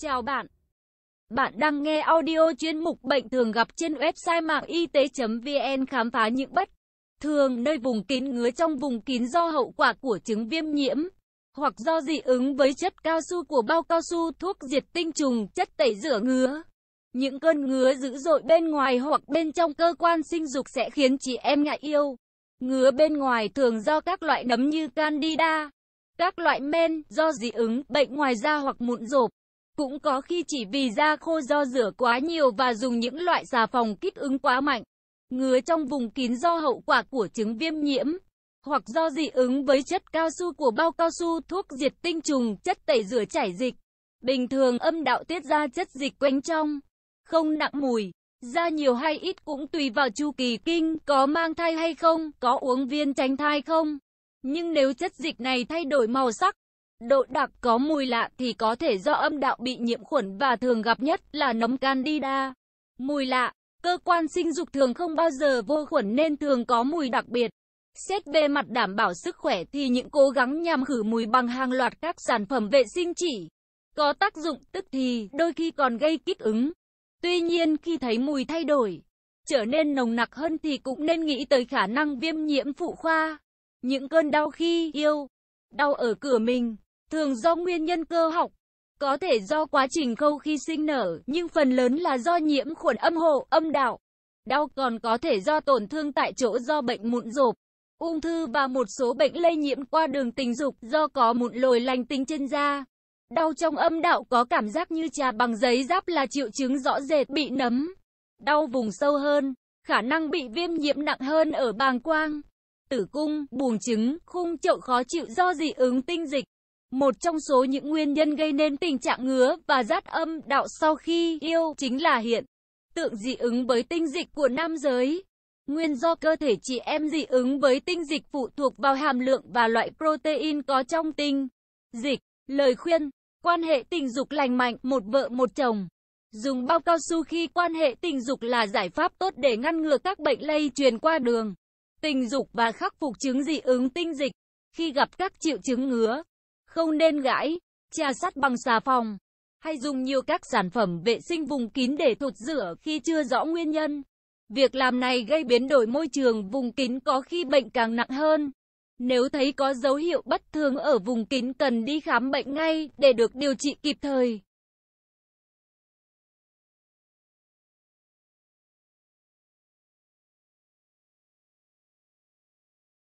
Chào bạn. Bạn đang nghe audio chuyên mục bệnh thường gặp trên website mạng y tế.vn khám phá những bất thường nơi vùng kín ngứa trong vùng kín do hậu quả của chứng viêm nhiễm hoặc do dị ứng với chất cao su của bao cao su, thuốc diệt tinh trùng, chất tẩy rửa ngứa. Những cơn ngứa dữ dội bên ngoài hoặc bên trong cơ quan sinh dục sẽ khiến chị em ngại yêu. Ngứa bên ngoài thường do các loại nấm như candida, các loại men, do dị ứng, bệnh ngoài da hoặc mụn rộp. Cũng có khi chỉ vì da khô do rửa quá nhiều và dùng những loại xà phòng kích ứng quá mạnh, ngứa trong vùng kín do hậu quả của chứng viêm nhiễm, hoặc do dị ứng với chất cao su của bao cao su, thuốc diệt tinh trùng, chất tẩy rửa chảy dịch. Bình thường âm đạo tiết ra chất dịch quanh trong, không nặng mùi, da nhiều hay ít cũng tùy vào chu kỳ kinh, có mang thai hay không, có uống viên tránh thai không. Nhưng nếu chất dịch này thay đổi màu sắc, độ đặc có mùi lạ thì có thể do âm đạo bị nhiễm khuẩn và thường gặp nhất là nấm candida. Mùi lạ, cơ quan sinh dục thường không bao giờ vô khuẩn nên thường có mùi đặc biệt. Xét về mặt đảm bảo sức khỏe thì những cố gắng nhằm khử mùi bằng hàng loạt các sản phẩm vệ sinh chỉ có tác dụng tức thì, đôi khi còn gây kích ứng. Tuy nhiên khi thấy mùi thay đổi, trở nên nồng nặc hơn thì cũng nên nghĩ tới khả năng viêm nhiễm phụ khoa, những cơn đau khi yêu, đau ở cửa mình thường do nguyên nhân cơ học, có thể do quá trình khâu khi sinh nở, nhưng phần lớn là do nhiễm khuẩn âm hộ, âm đạo. Đau còn có thể do tổn thương tại chỗ do bệnh mụn rộp, ung thư và một số bệnh lây nhiễm qua đường tình dục do có mụn lồi lành tính trên da. Đau trong âm đạo có cảm giác như trà bằng giấy giáp là triệu chứng rõ rệt bị nấm. Đau vùng sâu hơn, khả năng bị viêm nhiễm nặng hơn ở bàng quang, tử cung, buồng trứng, khung chậu khó chịu do dị ứng tinh dịch. Một trong số những nguyên nhân gây nên tình trạng ngứa và rát âm đạo sau khi yêu chính là hiện tượng dị ứng với tinh dịch của nam giới. Nguyên do cơ thể chị em dị ứng với tinh dịch phụ thuộc vào hàm lượng và loại protein có trong tinh dịch. Lời khuyên, quan hệ tình dục lành mạnh, một vợ một chồng. Dùng bao cao su khi quan hệ tình dục là giải pháp tốt để ngăn ngừa các bệnh lây truyền qua đường tình dục và khắc phục chứng dị ứng tinh dịch khi gặp các triệu chứng ngứa. Không nên gãi, trà sắt bằng xà phòng, hay dùng nhiều các sản phẩm vệ sinh vùng kín để thụt rửa khi chưa rõ nguyên nhân. Việc làm này gây biến đổi môi trường vùng kín có khi bệnh càng nặng hơn. Nếu thấy có dấu hiệu bất thường ở vùng kín cần đi khám bệnh ngay để được điều trị kịp thời.